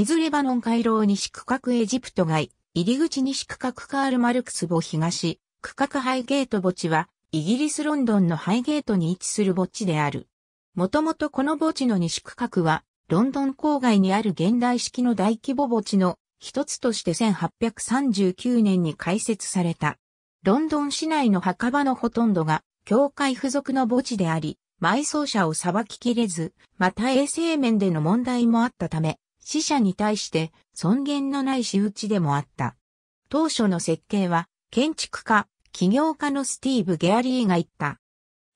地図レバノン回廊西区画エジプト街、入り口西区画カール・マルクス墓東、区画ハイゲート墓地は、イギリス・ロンドンのハイゲートに位置する墓地である。もともとこの墓地の西区画は、ロンドン郊外にある現代式の大規模墓地の一つとして1839年に開設された。ロンドン市内の墓場のほとんどが、教会付属の墓地であり、埋葬者を裁ききれず、また衛生面での問題もあったため、死者に対して尊厳のない仕打ちでもあった。当初の設計は、建築家、起業家のスティーブ・ゲアリーが言った。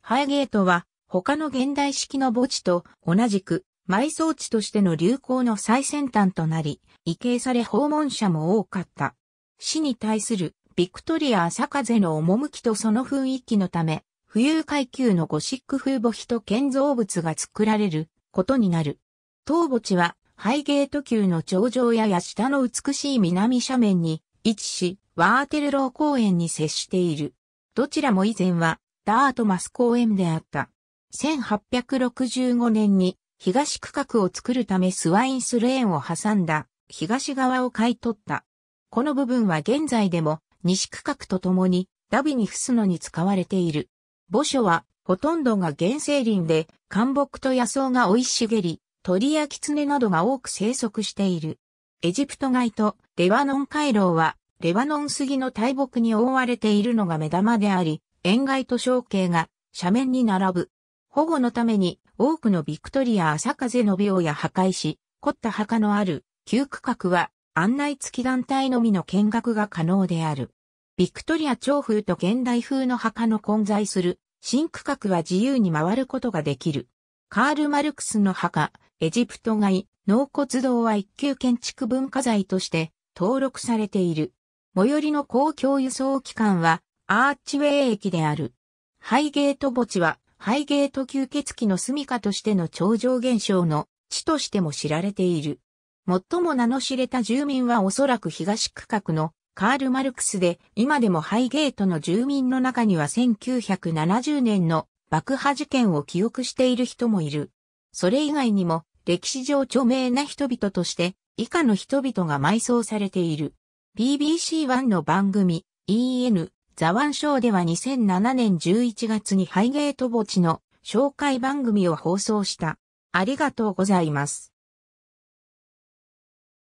ハイゲートは、他の現代式の墓地と同じく、埋葬地としての流行の最先端となり、異形され訪問者も多かった。死に対するビクトリア朝風の趣とその雰囲気のため、浮遊階級のゴシック風墓碑と建造物が作られることになる。当墓地はハイゲート級の頂上やや下の美しい南斜面に位置し、ワーテルロー公園に接している。どちらも以前はダートマス公園であった。1865年に東区画を作るためスワインスレーンを挟んだ東側を買い取った。この部分は現在でも西区画とともにダビにフすのに使われている。墓所はほとんどが原生林で、灌木と野草が生い茂り、鳥や狐などが多く生息している。エジプト街とレバノン回廊は、レバノン杉の大木に覆われているのが目玉であり、塩害と小径が斜面に並ぶ。保護のために多くのビクトリア朝風の病や破壊し、凝った墓のある旧区画は案内付き団体のみの見学が可能である。ビクトリア長風と現代風の墓の混在する新区画は自由に回ることができる。カール・マルクスの墓、エジプト街、納骨堂は一級建築文化財として登録されている。最寄りの公共輸送機関はアーチウェイ駅である。ハイゲート墓地はハイゲート吸血鬼の住処としての超常現象の地としても知られている。最も名の知れた住民はおそらく東区画のカール・マルクスで、今でもハイゲートの住民の中には1970年の爆破事件を記憶している人もいる。それ以外にも、歴史上著名な人々として、以下の人々が埋葬されている。BBC1 の番組、EN、ザワンショーでは2007年11月にハイゲート墓地の紹介番組を放送した。ありがとうございます。